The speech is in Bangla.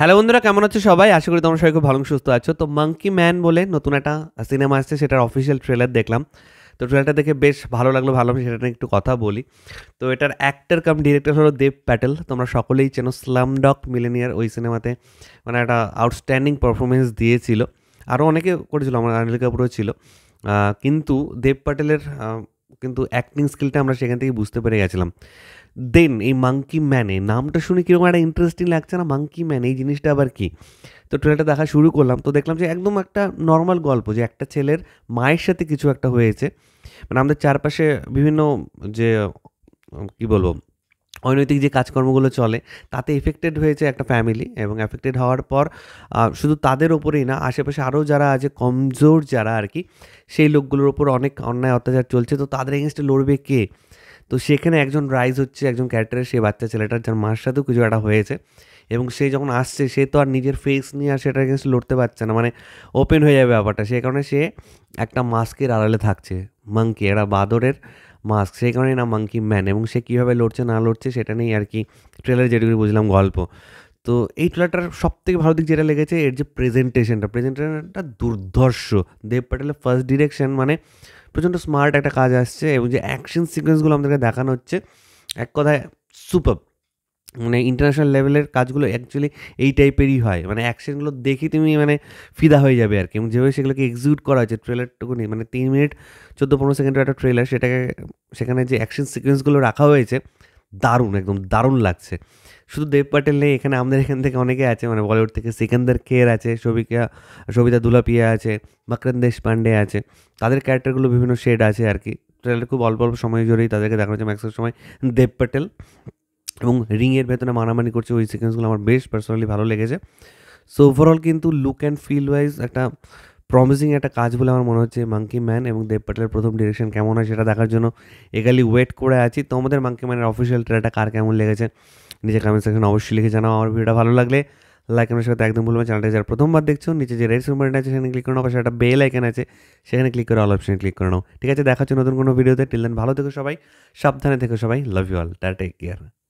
হ্যালো বন্ধুরা কেমন আছো সবাই আশা করি তোমরা সবাই খুব ভালো সুস্থ আছো তো মাঙ্কি ম্যান বলে নতুন একটা সিনেমা আসছে সেটার অফিসিয়াল ট্রেলার দেখলাম তো ট্রেলারটা দেখে বেশ ভালো লাগলো ভালো সেটা নিয়ে একটু কথা বলি তো এটার অ্যাক্টার কাম ডিরেক্টর হলো দেব প্যাটেল তোমরা সকলেই চেনো স্লাম ডক মিলেনিয়ার ওই সিনেমাতে মানে একটা আউটস্ট্যান্ডিং পারফরমেন্স দিয়েছিল আরও অনেকে করেছিল আমার অনিল কাপুরও ছিল কিন্তু দেব প্যাটেলের কিন্তু অ্যাক্টিং স্কিলটা আমরা সেখান থেকে বুঝতে পেরে গেছিলাম দেন এই মাঙ্কি ম্যানে নামটা শুনে কীরকম একটা ইন্টারেস্টিং লাগছে না মাঙ্কি ম্যান এই জিনিসটা আবার কি তো ট্রেলারটা দেখা শুরু করলাম তো দেখলাম যে একদম একটা নর্মাল গল্প যে একটা ছেলের মায়ের সাথে কিছু একটা হয়েছে মানে আমাদের চারপাশে বিভিন্ন যে কী বলবো অনৈতিক যে কাজকর্মগুলো চলে তাতে এফেক্টেড হয়েছে একটা ফ্যামিলি এবং এফেক্টেড হওয়ার পর শুধু তাদের ওপরেই না আশেপাশে আরও যারা আছে কমজোর যারা আর কি সেই লোকগুলোর ওপর অনেক অন্যায় অত্যাচার চলছে তো তাদের এগেনস্টে লড়বে কে তো সেখানে একজন রাইজ হচ্ছে একজন ক্যারেক্টারের সেই বাচ্চা ছেলেটার যার মার সাথেও কিছু একটা হয়েছে এবং সে যখন আসছে সে তো আর নিজের ফেস নিয়ে আর সেটার এগেনস্ট লড়তে পারছে না মানে ওপেন হয়ে যাবে ব্যাপারটা সেই কারণে সে একটা মাস্কের আড়ালে থাকছে মাংকি এরা বাদরের মাস্ক সেই কারণে না মাঙ্কি ম্যান এবং সে কীভাবে লড়ছে না লড়ছে সেটা নেই আর কি ট্রেলার যেটুকু বুঝলাম গল্প তো এই ট্রেলারটার সব থেকে ভালো দিক যেটা লেগেছে এর যে প্রেজেন্টেশনটা প্রেজেন্টেশনটা দুর্ধর্ষ দেব প্যাটেলের ফার্স্ট ডিরেকশন মানে প্রচণ্ড স্মার্ট একটা কাজ আসছে এবং যে অ্যাকশন সিকোয়েন্সগুলো আমাদেরকে দেখানো হচ্ছে এক কথায় সুপার মানে ইন্টারন্যাশনাল লেভেলের কাজগুলো অ্যাকচুয়ালি এই টাইপেরই হয় মানে অ্যাকশনগুলো দেখি তুমি মানে ফিদা হয়ে যাবে আর কি এবং যেভাবে সেগুলোকে এক্সিকিউট করা হয়েছে ট্রেলারটুকুনি মানে তিন মিনিট চোদ্দো পনেরো সেকেন্ডের একটা ট্রেলার সেটাকে সেখানে যে অ্যাকশন সিকোয়েন্সগুলো রাখা হয়েছে দারুণ একদম দারুণ লাগছে শুধু দেব পাটেল নেই এখানে আমাদের এখান থেকে অনেকে আছে মানে বলিউড থেকে সিকান্দার কেয়ার আছে সবিকা সবিতা দুলাপিয়া আছে মকরন দেশপান্ডে আছে তাদের ক্যারেক্টারগুলো বিভিন্ন শেড আছে আর কি ট্রেলার খুব অল্প অল্প সময় জোরেই তাদেরকে দেখানো হচ্ছে ম্যাক্সিমাম সময় দেব প্যাটেল এবং রিংয়ের ভেতরে মারামারি করছে ওই সিকোয়েন্সগুলো আমার বেশ পার্সোনালি ভালো লেগেছে সো ওভারঅল কিন্তু লুক অ্যান্ড ফিল ওয়াইজ একটা প্রমিসিং একটা কাজ বলে আমার মনে হচ্ছে মাঙ্কি ম্যান এবং দেব প্যাটেলের প্রথম ডিরেকশন কেমন হয় সেটা দেখার জন্য এগালি ওয়েট করে আছি তো আমাদের মাঙ্কি ম্যানের অফিসিয়াল ট্রেলারটা কার কেমন লেগেছে নিজে কমেন্ট সেকশন অবশ্যই লিখে জানাও আমার ভিডিওটা ভালো লাগলে লাইক আমার সাথে একদম বলবেন চ্যানেলটা যারা প্রথমবার দেখছো নিচে যে রেডস সিম্বলটা আছে সেখানে ক্লিক করো বা সেটা একটা বেল আইকন আছে সেখানে ক্লিক করে অল অপশানে ক্লিক করে নাও ঠিক আছে দেখা নতুন কোনো ভিডিওতে টিল দেন ভালো থেকো সবাই সাবধানে থেকো সবাই লাভ ইউ অল টা টেক কেয়ার